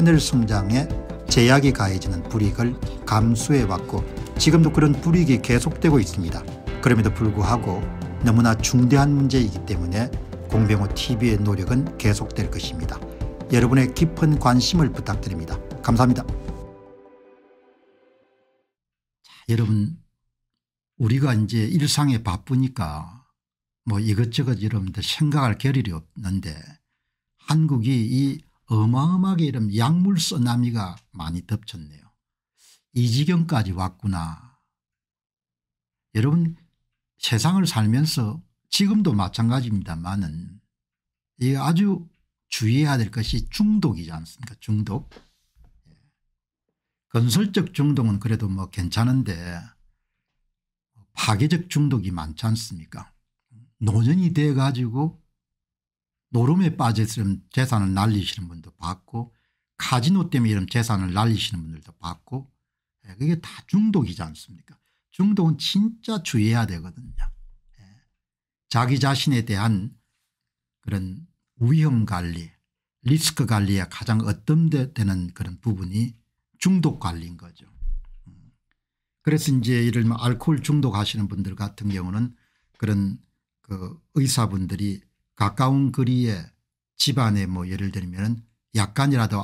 하늘 성장에 제약이 가해지는 불이익을 감수해왔고 지금도 그런 불이익이 계속되고 있습니다. 그럼에도 불구하고 너무나 중대한 문제이기 때문에 공병호 TV의 노력은 계속될 것입니다. 여러분의 깊은 관심을 부탁드립니다. 감사합니다. 자, 여러분 우리가 이제 일상에 바쁘니까 뭐 이것저것 여러분들 생각할 겨를이 없는데 한국이 이 어마어마하게 이런 약물 쓰나미가 많이 덮쳤네요. 이 지경까지 왔구나. 여러분 세상을 살면서 지금도 마찬가지입니다만은 이 아주 주의해야 될 것이 중독이지 않습니까 중독. 예. 건설적 중독은 그래도 뭐 괜찮은데 파괴적 중독이 많지 않습니까 노년이 돼 가지고 노름에 빠져있으면 재산을 날리시는 분도 봤고 카지노 때문에 이런 재산을 날리시는 분들도 봤고 예, 그게 다 중독이지 않습니까 중독은 진짜 주의해야 되거든요. 예. 자기 자신에 대한 그런 위험 관리 리스크 관리에 가장 어떤되는 데 그런 부분이 중독 관리인 거죠. 음. 그래서 이제 예를 들면 알코올 중독하시는 분들 같은 경우는 그런 그 의사분들이 가까운 거리에 집안에 뭐 예를 들면 약간이라도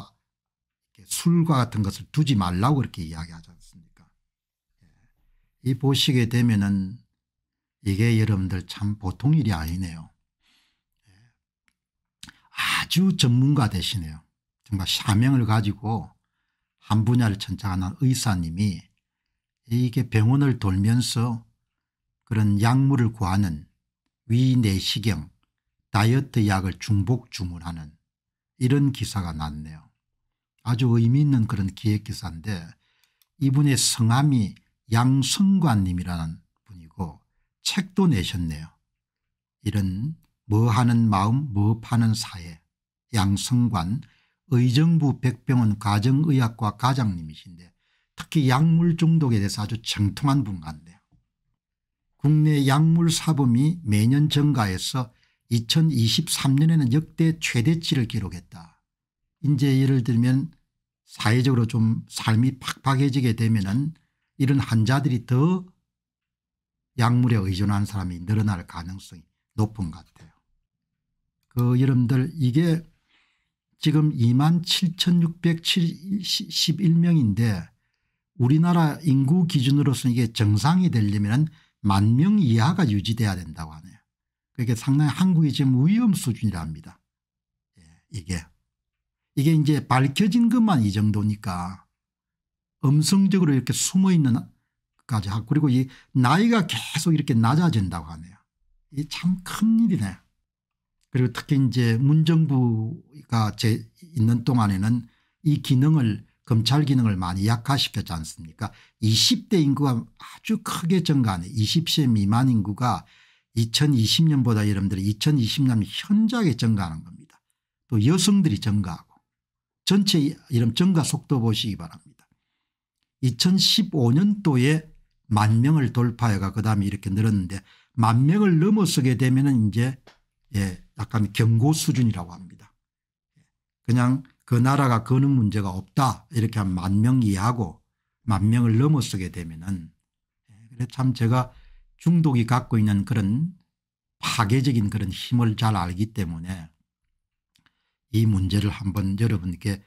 술과 같은 것을 두지 말라고 그렇게 이야기하지 않습니까 예. 이 보시게 되면은 이게 여러분들 참 보통 일이 아니네요. 예. 아주 전문가 되시네요. 정말 사명을 가지고 한 분야를 천장하는 의사님이 이게 병원을 돌면서 그런 약물을 구하는 위내시경 다이어트 약을 중복 주문하는 이런 기사가 났네요. 아주 의미 있는 그런 기획기사인데 이분의 성함이 양성관님이라는 분이고 책도 내셨네요. 이런 뭐 하는 마음 뭐 파는 사회 양성관 의정부 백병원 가정의학과 과장님이신데 특히 약물 중독에 대해서 아주 정통한 분 같네요. 국내 약물 사범이 매년 증가해서 2023년에는 역대 최대치를 기록했다. 이제 예를 들면 사회적으로 좀 삶이 팍팍해지게 되면 은 이런 환자들이 더 약물에 의존한 사람이 늘어날 가능성이 높은 것 같아요. 그 여러분들 이게 지금 2만 7,671명인데 우리나라 인구 기준으로서 이게 정상이 되려면 만 명 이하가 유지돼야 된다고 하네요. 그게 상당히 한국이 지금 위험 수준이랍니다. 예, 이게. 이게 이제 밝혀진 것만 이 정도니까 음성적으로 이렇게 숨어 있는 까지 하고 그리고 이 나이가 계속 이렇게 낮아진다고 하네요. 이 참 큰일이네. 그리고 특히 이제 문정부가 제 있는 동안에는 이 기능을 검찰 기능을 많이 약화시켰지 않습니까 20대 인구가 아주 크게 증가하네 20세 미만 인구가 2020년보다 여러분들이 2020년 현저하게 증가하는 겁니다. 또 여성들이 증가하고 전체 이런 증가 속도 보시기 바랍니다. 2015년도에 만 명을 돌파해가 그다음에 이렇게 늘었는데 만 명을 넘어서게 되면 이제 예 약간 경고 수준이라고 합니다. 그냥 그 나라가 거는 문제가 없다 이렇게 한만명 이하고 만 명을 넘어서게 되면은 예, 참 제가 중독이 갖고 있는 그런 파괴적인 그런 힘을 잘 알기 때문에 이 문제를 한번 여러분께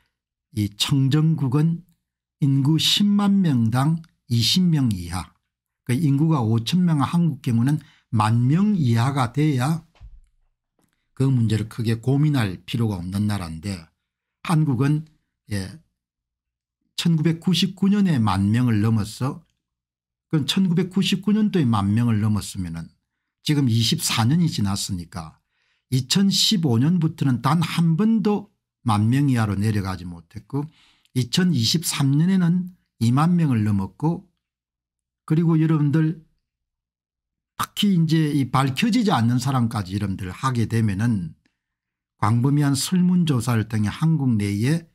이 청정국은 인구 10만 명당 20명 이하 그 인구가 5천 명 한국 경우는 만 명 이하가 돼야 그 문제를 크게 고민할 필요가 없는 나라인데 한국은 예 1999년에 만 명을 넘어서 그건 1999년도에 만 명을 넘었으면 지금 24년이 지났으니까 2015년부터는 단 한 번도 만 명 이하로 내려가지 못했고 2023년에는 2만 명을 넘었고 그리고 여러분들 특히 이제 이 밝혀지지 않는 사람까지 여러분들 하게 되면은 광범위한 설문조사를 통해 한국 내에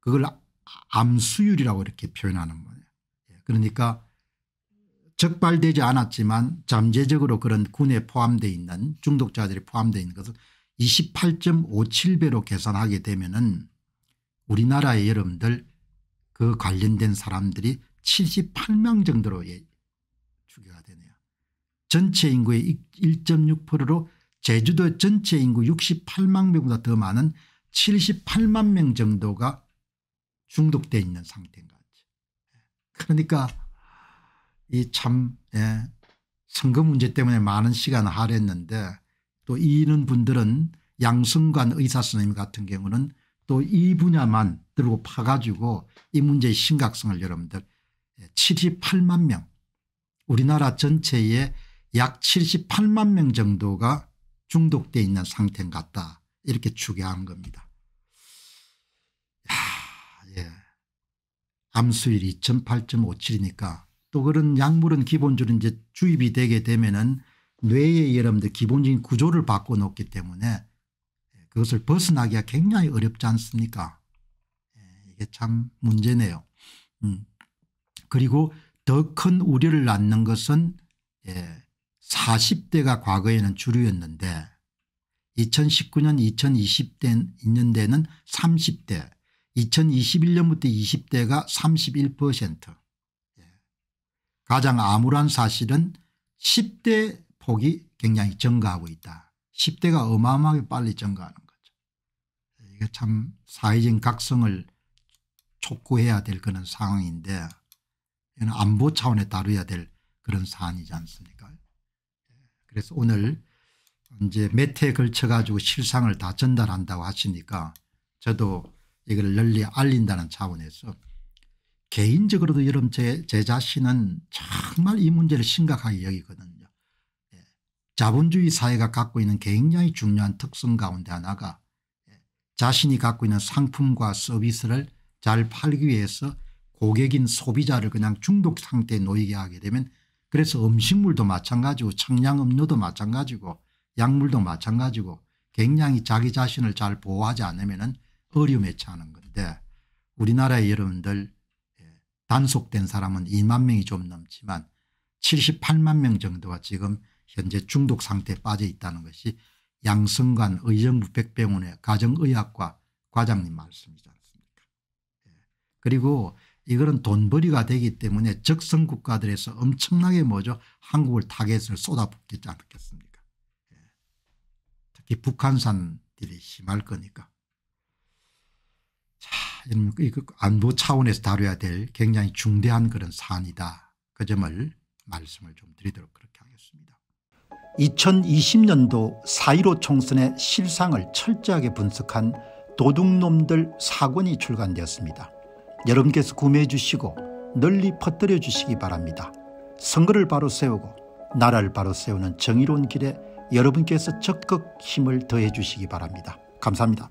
그걸 암수율이라고 이렇게 표현하는 거예요. 예, 그러니까 적발되지 않았지만 잠재적으로 그런 군에 포함되어 있는 중독자들이 포함되어 있는 것을 28.57배로 계산하게 되면 은 우리나라의 여러분들 그 관련된 사람들이 78명 정도로 예, 추계가 되네요. 전체 인구의 1.6%로 제주도 전체 인구 68만 명보다 더 많은 78만 명 정도가 중독돼 있는 상태인 거죠. 그러니까 이참 예, 선거 문제 때문에 많은 시간 할애했는데 또 이는 분들은 양승관 의사 선생님 같은 경우는 또 이 분야만 들고 파가지고 이 문제의 심각성을 여러분들 78만 예, 명 우리나라 전체에 약 78만 명 정도가 중독돼 있는 상태인 같다 이렇게 추계하는 겁니다. 야, 예. 암수율이 2.8.57이니까 또 그런 약물은 기본적으로 이제 주입이 되게 되면은 뇌의 여러분들 기본적인 구조를 바꿔놓기 때문에 그것을 벗어나기가 굉장히 어렵지 않습니까? 예, 이게 참 문제네요. 음. 그리고 더 큰 우려를 낳는 것은 예, 40대가 과거에는 주류였는데 2019년 2020년대는 30대 2021년부터 20대가 31% 가장 암울한 사실은 10대 폭이 굉장히 증가하고 있다. 10대가 어마어마하게 빨리 증가하는 거죠. 이게 참 사회적인 각성을 촉구해야 될 그런 상황인데 이는 안보 차원에 다뤄야 될 그런 사안이지 않습니까 그래서 오늘 이제 몇해 걸쳐 가지고 실상을 다 전달한다고 하시니까 저도 이걸 널리 알린다는 차원에서 개인적으로도 여러분 제, 제 자신은 정말 이 문제를 심각하게 여기거든요. 예. 자본주의 사회가 갖고 있는 굉장히 중요한 특성 가운데 하나가 예. 자신이 갖고 있는 상품과 서비스를 잘 팔기 위해서 고객인 소비자를 그냥 중독 상태에 놓이게 하게 되면 그래서 음식물도 마찬가지고 청량음료도 마찬가지고 약물도 마찬가지고 굉장히 자기 자신을 잘 보호하지 않으면 어려움에 처하는 건데 우리나라의 여러분들 단속된 사람은 2만 명이 좀 넘지만 78만 명 정도가 지금 현재 중독 상태에 빠져 있다는 것이 양성관 의정부백병원의 가정의학과 과장님 말씀이지 않습니까 예. 그리고 이거는 돈벌이가 되기 때문에 적성 국가들에서 엄청나게 뭐죠 한국을 타겟을 쏟아붓겠지 않겠습니까 예. 특히 북한산들이 심할 거니까 그, 그 안보 차원에서 다뤄야 될 굉장히 중대한 그런 사안이다. 그 점을 말씀을 좀 드리도록 그렇게 하겠습니다. 2020년도 4.15 총선의 실상을 철저하게 분석한 도둑놈들 사권이 출간되었습니다. 여러분께서 구매해 주시고 널리 퍼뜨려 주시기 바랍니다. 선거를 바로 세우고 나라를 바로 세우는 정의로운 길에 여러분께서 적극 힘을 더해 주시기 바랍니다. 감사합니다.